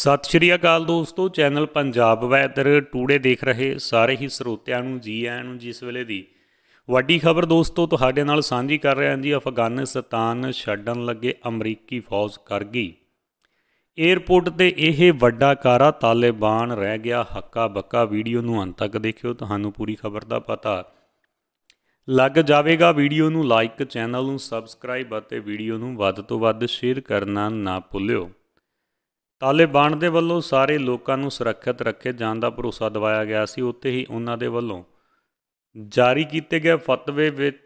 ਸਤਿ ਸ਼੍ਰੀ ਅਕਾਲ ਦੋਸਤੋ channel Punjab weather today ਦੇਖ ਰਹੇ ਸਾਰੇ ਹੀ ਸਰੋਤਿਆਂ ਨੂੰ ਜੀ ਆਇਆਂ ਨੂੰ ਜਿਸ ਵੇਲੇ ਦੀ ਵੱਡੀ ਖਬਰ ਦੋਸਤੋ ਤੁਹਾਡੇ ਨਾਲ ਸਾਂਝੀ ਕਰ ਰਿਹਾ ਹਾਂ ਜੀ ਅਫਗਾਨਿਸਤਾਨ ਛੱਡਣ ਲੱਗੇ ਅਮਰੀਕੀ ਫੌਜ ਕਰ ਗਈ 에ਅਰਪੋਰਟ ਤੇ ਇਹ ਵੱਡਾ ਕਾਰਾ ਤਾਲਿਬਾਨ ਰਹਿ ਗਿਆ ਹੱਕਾ ਬੱਕਾ ਵੀਡੀਓ ਨੂੰ ਅੰਤ ਤੱਕ ਦੇਖਿਓ ਤੁਹਾਨੂੰ ਪੂਰੀ ਖਬਰ ਦਾ ਪਤਾ ਲੱਗ ਜਾਵੇਗਾ ਵੀਡੀਓ ਨੂੰ ਲਾਈਕ ਚੈਨਲ ਨੂੰ ਸਬਸਕ੍ਰਾਈਬ ਅਤੇ ਵੀਡੀਓ ਨੂੰ ਵੱਧ ਤੋਂ ਵੱਧ ਸ਼ੇਅਰ ਕਰਨਾ ਨਾ ਭੁੱਲਿਓ ਤਾਲਿਬਾਨ ਦੇ ਵੱਲੋਂ ਸਾਰੇ ਲੋਕਾਂ ਨੂੰ ਸੁਰੱਖਿਅਤ ਰੱਖੇ ਜਾਣ ਦਾ ਭਰੋਸਾ ਦਿਵਾਇਆ ਗਿਆ ਸੀ ਉੱਤੇ ਹੀ ਉਹਨਾਂ ਦੇ ਵੱਲੋਂ ਜਾਰੀ ਕੀਤੇ ਗਏ ਫਤਵੇ ਵਿੱਚ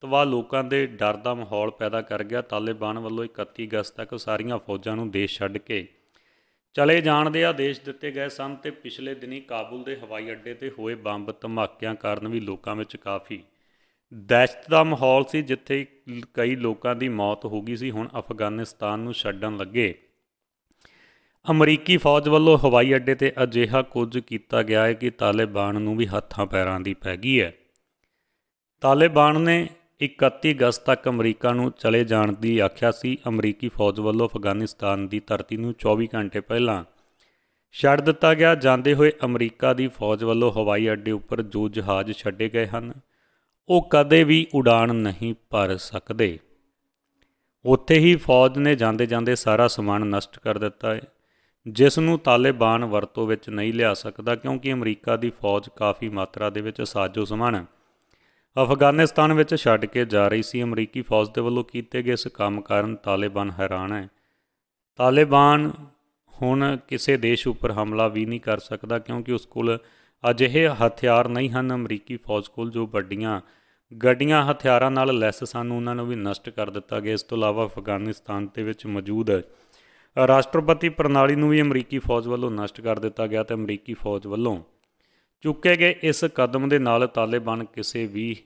ਤਵਾ ਲੋਕਾਂ ਦੇ ਡਰ ਦਾ ਮਾਹੌਲ ਪੈਦਾ ਕਰ ਗਿਆ ਤਾਲਿਬਾਨ ਵੱਲੋਂ 31 ਅਗਸਤ ਤੱਕ ਸਾਰੀਆਂ ਫੌਜਾਂ ਨੂੰ ਦੇਸ਼ ਛੱਡ ਕੇ ਚਲੇ ਜਾਣ ਦੇ ਆਦੇਸ਼ ਦਿੱਤੇ ਗਏ ਸਨ ਤੇ ਪਿਛਲੇ ਦਿਨੀ ਕਾਬੁਲ ਦੇ ਹਵਾਈ ਅੱਡੇ ਤੇ ਹੋਏ ਬੰਬ ਧਮਾਕਿਆਂ ਕਾਰਨ ਵੀ ਲੋਕਾਂ ਵਿੱਚ ਕਾਫੀ ਦਹਿਸ਼ਤ ਦਾ ਮਾਹੌਲ ਸੀ ਜਿੱਥੇ ਕਈ ਲੋਕਾਂ ਦੀ ਮੌਤ ਹੋ ਗਈ ਸੀ ਹੁਣ ਅਫਗਾਨਿਸਤਾਨ ਨੂੰ ਛੱਡਣ ਲੱਗੇ ਅਮਰੀਕੀ ਫੌਜ ਵੱਲੋਂ ਹਵਾਈ ਅੱਡੇ ਤੇ ਅਜਿਹਾ ਕੁਝ ਕੀਤਾ ਗਿਆ ਹੈ ਕਿ ਤਾਲਿਬਾਨ ਨੂੰ ਵੀ ਹੱਥਾਂ ਪੈਰਾਂ ਦੀ ਪੈ ਗਈ ਹੈ ਤਾਲਿਬਾਨ ਨੇ 31 ਅਗਸਤ ਤੱਕ ਅਮਰੀਕਾ ਨੂੰ ਚਲੇ ਜਾਣ ਦੀ ਆਖਿਆ ਸੀ ਅਮਰੀਕੀ ਫੌਜ ਵੱਲੋਂ ਅਫਗਾਨਿਸਤਾਨ ਦੀ ਧਰਤੀ ਨੂੰ 24 ਘੰਟੇ ਪਹਿਲਾਂ ਛੱਡ ਦਿੱਤਾ ਗਿਆ ਜਾਂਦੇ ਹੋਏ ਅਮਰੀਕਾ ਦੀ ਫੌਜ ਵੱਲੋਂ ਹਵਾਈ ਅੱਡੇ ਉੱਪਰ ਜੋ ਜਹਾਜ਼ ਛੱਡੇ ਗਏ ਹਨ ਉਹ ਕਦੇ ਵੀ ਉਡਾਣ ਨਹੀਂ ਭਰ ਸਕਦੇ ਉੱਥੇ ਹੀ ਫੌਜ ਨੇ ਜਾਂਦੇ ਜਾਂਦੇ ਸਾਰਾ ਸਮਾਨ ਨਸ਼ਟ ਕਰ ਦਿੱਤਾ ਹੈ ਜਿਸ ਨੂੰ ਤਾਲਿਬਾਨ ਵਰਤੋਂ ਵਿੱਚ ਨਹੀਂ ਲਿਆ ਸਕਦਾ ਕਿਉਂਕਿ ਅਮਰੀਕਾ ਦੀ ਫੌਜ ਕਾਫੀ ਮਾਤਰਾ ਦੇ ਵਿੱਚ ਸਾਜੋ ਸਮਾਨ ਅਫਗਾਨਿਸਤਾਨ ਵਿੱਚ ਛੱਡ ਕੇ ਜਾ ਰਹੀ ਸੀ ਅਮਰੀਕੀ ਫੌਜ ਦੇ ਵੱਲੋਂ ਕੀਤੇ ਗਏ ਇਸ ਕੰਮ ਕਾਰਨ ਤਾਲਿਬਾਨ ਹੈਰਾਨ ਹੈ ਤਾਲਿਬਾਨ ਹੁਣ ਕਿਸੇ ਦੇਸ਼ ਉੱਪਰ ਹਮਲਾ ਵੀ ਨਹੀਂ ਕਰ ਸਕਦਾ ਕਿਉਂਕਿ ਉਸ ਕੋਲ ਅਜਿਹੇ ਹਥਿਆਰ ਨਹੀਂ ਹਨ ਅਮਰੀਕੀ ਫੌਜ ਕੋਲ ਜੋ ਵੱਡੀਆਂ ਗੱਡੀਆਂ ਹਥਿਆਰਾਂ ਨਾਲ ਲੈਸ ਸਨ ਉਹਨਾਂ ਨੂੰ ਵੀ ਨਸ਼ਟ ਕਰ ਦਿੱਤਾ ਗਿਆ ਇਸ ਤੋਂ ਇਲਾਵਾ ਅਫਗਾਨਿਸਤਾਨ ਦੇ ਵਿੱਚ ਮੌਜੂਦ ਹੈ ਰਾਸ਼ਟਰਪਤੀ ਪ੍ਰਣਾਲੀ ਨੂੰ ਵੀ ਅਮਰੀਕੀ ਫੌਜ ਵੱਲੋਂ ਨਸ਼ਟ ਕਰ ਦਿੱਤਾ ਗਿਆ ਤੇ ਅਮਰੀਕੀ ਫੌਜ ਵੱਲੋਂ ਚੁੱਕੇ ਗਏ ਇਸ ਕਦਮ ਦੇ ਨਾਲ ਤਾਲਿਬਾਨ ਕਿਸੇ ਵੀ